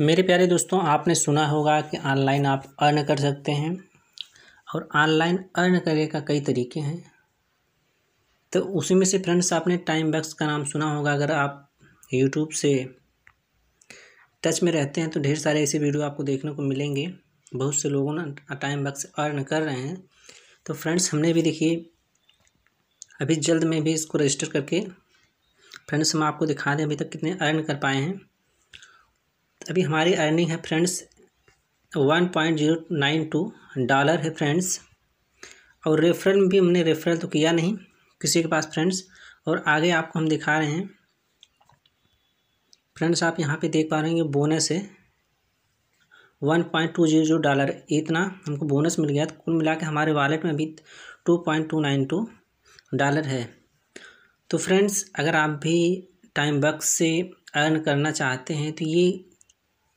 मेरे प्यारे दोस्तों आपने सुना होगा कि ऑनलाइन आप अर्न कर सकते हैं और ऑनलाइन अर्न करने का कई तरीके हैं तो उसी में से फ्रेंड्स आपने टाइम बैक्स का नाम सुना होगा अगर आप यूट्यूब से टच में रहते हैं तो ढेर सारे ऐसे वीडियो आपको देखने को मिलेंगे बहुत से लोगों ना टाइम बैक्स अर्न कर रहे हैं तो फ्रेंड्स हमने भी देखिए अभी जल्द में भी इसको रजिस्टर करके फ्रेंड्स हम आपको दिखा दें अभी तक कितने अर्न कर पाए हैं अभी हमारी अर्निंग है friends one point zero nine two dollar है फ्रेंड्स और रेफरल में भी हमने रेफरल तो किया नहीं किसी के पास फ्रेंड्स और आगे आपको हम दिखा रहे हैं फ्रेंड्स आप यहाँ पे देख पा रहे हैं बोनस है one point two zero zero dollar इतना हमको बोनस मिल गया तो कुल मिला के हमारे वॉलेट में अभी two point two nine two dollar है तो फ्रेंड्स अगर आप भी टाइम बक्स से अर्न करना चाहते हैं तो ये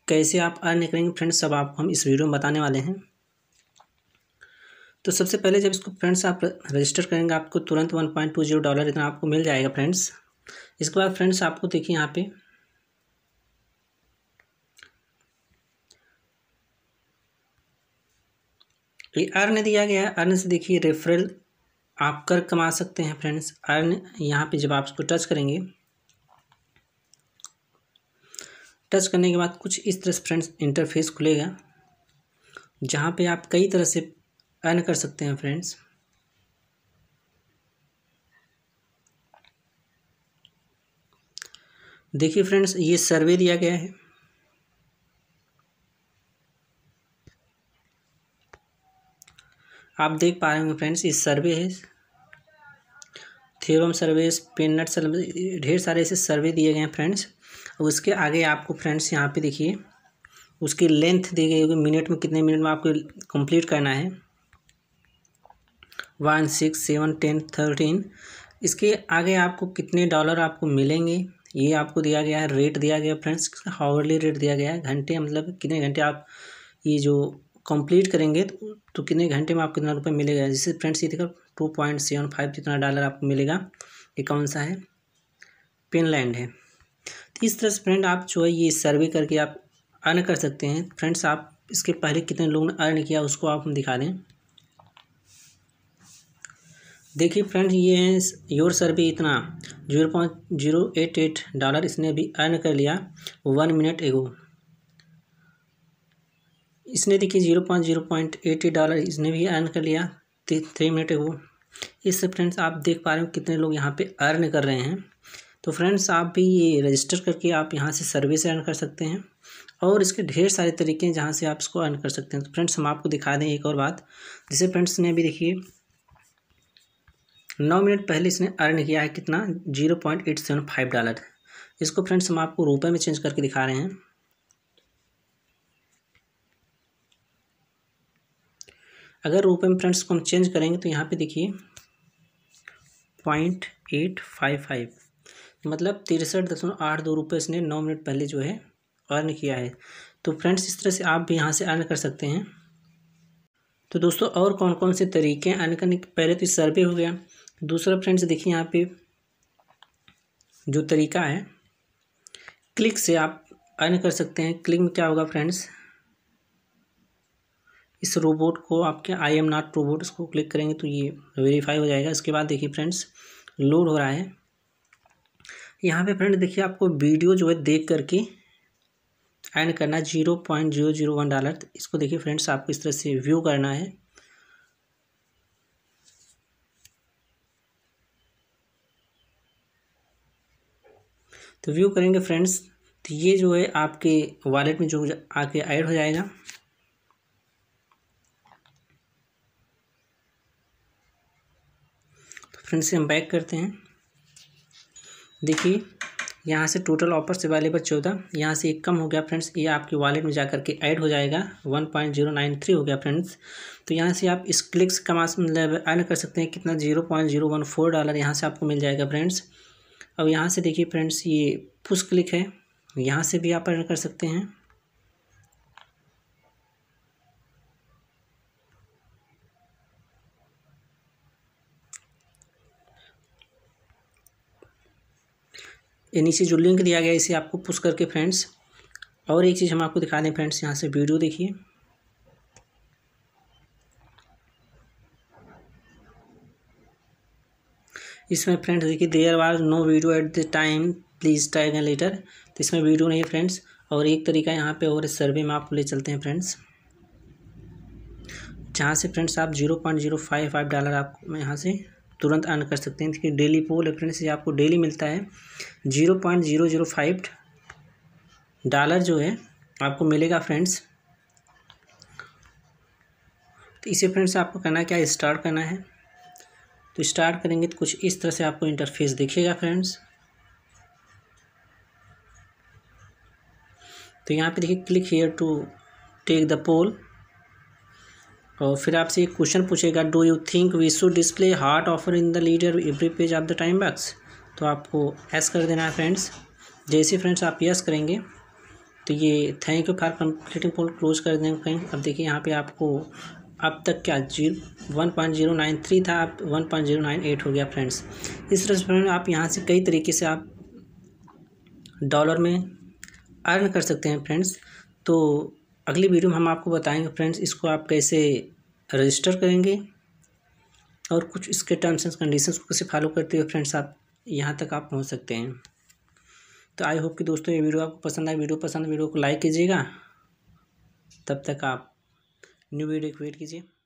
कैसे आप अर्न करेंगे फ्रेंड्स सब आपको हम इस वीडियो में बताने वाले हैं तो सबसे पहले जब इसको फ्रेंड्स आप रजिस्टर करेंगे आपको तुरंत one point two zero dollar इतना आपको मिल जाएगा फ्रेंड्स इसके बाद फ्रेंड्स आपको देखिए यहाँ पे ये अर्न दिया गया है अर्न से देखिए रेफरल आप कर कमा सकते हैं फ्रेंड्स अर्न यहाँ पे जब आप इसको टच करेंगे टच करने के बाद कुछ इस तरह से फ्रेंड्स इंटरफेस खुलेगा जहाँ पे आप कई तरह से अर्न कर सकते हैं फ्रेंड्स देखिए फ्रेंड्स ये सर्वे दिया गया है आप देख पा रहे होंगे फ्रेंड्स ये सर्वे है थेरम सर्वे पेनट सर्वे ढेर सारे ऐसे सर्वे दिए गए हैं फ्रेंड्स उसके आगे आपको फ्रेंड्स यहाँ पे देखिए उसकी लेंथ दी गई होगी मिनट में कितने मिनट में आपको कंप्लीट करना है one six seven ten thirteen इसके आगे आपको कितने डॉलर आपको मिलेंगे ये आपको दिया गया है रेट दिया गया फ्रेंड्स हावरली रेट दिया गया है घंटे मतलब कितने घंटे आप ये जो कंप्लीट करेंगे तो, तो कितने घंटे में आपको कितना रुपये मिलेगा जैसे फ्रेंड्स ये देखो टू पॉइंट सेवन फाइव जितना डॉलर आपको मिलेगा ये कौन सा है पिनलैंड है इस तरह से फ्रेंड आप जो है ये सर्वे करके आप अर्न कर सकते हैं फ्रेंड्स आप इसके पहले कितने लोगों ने अर्न किया उसको आप हम दिखा दें देखिए फ्रेंड्स ये है योर सर्वे इतना zero point zero eight eight dollar इसने भी अर्न कर लिया वन मिनट एगो इसने देखिए zero point zero point eight eight dollar इसने भी अर्न कर लिया थ्री मिनट एगो इससे फ्रेंड्स आप देख पा रहे हो कितने लोग यहाँ पे अर्न कर रहे हैं तो फ्रेंड्स आप भी ये रजिस्टर करके आप यहाँ से सर्विस अर्न कर सकते हैं और इसके ढेर सारे तरीके हैं जहाँ से आप इसको अर्न कर सकते हैं तो फ्रेंड्स हम आपको दिखा दें एक और बात जिसे फ्रेंड्स ने अभी देखिए नौ मिनट पहले इसने अर्न किया है कितना zero point eight seven five dollar इसको फ्रेंड्स हम आपको रुपए में चेंज करके दिखा रहे हैं अगर रुपए में फ्रेंड्स को हम चेंज करेंगे तो यहाँ पे देखिए पॉइंट एट फाइव फाइव मतलब तिरसठ दशमलव आठ दो रुपये इसने नौ मिनट पहले जो है अर्न किया है तो फ्रेंड्स इस तरह से आप भी यहाँ से अर्न कर सकते हैं तो दोस्तों और कौन कौन से तरीके हैं अर्न करने के पहले तो सर्वे हो गया दूसरा फ्रेंड्स देखिए यहाँ पे जो तरीका है क्लिक से आप अर्न कर सकते हैं क्लिक में क्या होगा फ्रेंड्स इस रोबोट को आपके आई एम नॉट रोबोट इसको क्लिक करेंगे तो ये वेरीफाई हो जाएगा इसके बाद देखिए फ्रेंड्स लोड हो रहा है यहाँ पे फ्रेंड देखिए आपको वीडियो जो है देख करके एंड करना zero point zero zero one dollar इसको देखिए फ्रेंड्स आपको इस तरह से व्यू करना है तो व्यू करेंगे फ्रेंड्स तो ये जो है आपके वॉलेट में जो आके ऐड हो जाएगा तो फ्रेंड्स से हम बैक करते हैं देखिए यहाँ से टोटल ऑफर्स अवेलेबल चौदह यहाँ से एक कम हो गया फ्रेंड्स ये आपके वॉलेट में जा के ऐड हो जाएगा one point zero nine three हो गया फ्रेंड्स तो यहाँ से आप इस क्लिक से कमा मतलब ऐड कर सकते हैं कितना zero point zero one four dollar यहाँ से आपको मिल जाएगा फ्रेंड्स अब यहाँ से देखिए फ्रेंड्स ये पुश क्लिक है यहाँ से भी आप ऐड कर सकते हैं ये नीचे जो लिंक दिया गया इसे आपको पुश करके फ्रेंड्स और एक चीज़ हम आपको दिखा दें फ्रेंड्स यहाँ से वीडियो देखिए इसमें फ्रेंड्स देखिए there was no video at the time please type a letter तो इसमें वीडियो नहीं है फ्रेंड्स और एक तरीका यहाँ पे और सर्वे में आपको ले चलते हैं फ्रेंड्स जहाँ से फ्रेंड्स आप zero point zero five five dollar आपको यहाँ से तुरंत अर्न कर सकते हैं क्योंकि डेली पोल रेफरेंस ये आपको डेली मिलता है zero point zero zero five dollar जो है आपको मिलेगा फ्रेंड्स तो इसे फ्रेंड्स आपको करना क्या स्टार्ट करना है तो स्टार्ट करेंगे तो कुछ इस तरह से आपको इंटरफेस दिखेगा फ्रेंड्स तो यहाँ पे देखिए click here to take the poll और फिर आपसे एक क्वेश्चन पूछेगा do you think we should display heart offer in the leader every page of the time box तो आपको एस कर देना है फ्रेंड्स जैसे फ्रेंड्स आप यस करेंगे तो ये thank you for completing poll close कर देंगे कहीं अब देखिए यहाँ पे आपको अब तक क्या zero one point zero nine three था अब one point zero nine eight हो गया फ्रेंड्स इस तरह से फ्रेंड आप यहाँ से कई तरीके से आप डॉलर में अर्न कर सकते हैं फ्रेंड्स तो अगली वीडियो में हम आपको बताएंगे फ्रेंड्स इसको आप कैसे रजिस्टर करेंगे और कुछ इसके टर्म्स एंड कंडीशंस को कैसे फॉलो करते हुए फ्रेंड्स आप यहाँ तक आप पहुँच सकते हैं तो आई होप कि दोस्तों ये वीडियो आपको पसंद आए वीडियो पसंद वीडियो को लाइक कीजिएगा तब तक आप न्यू वीडियो क्रिएट कीजिए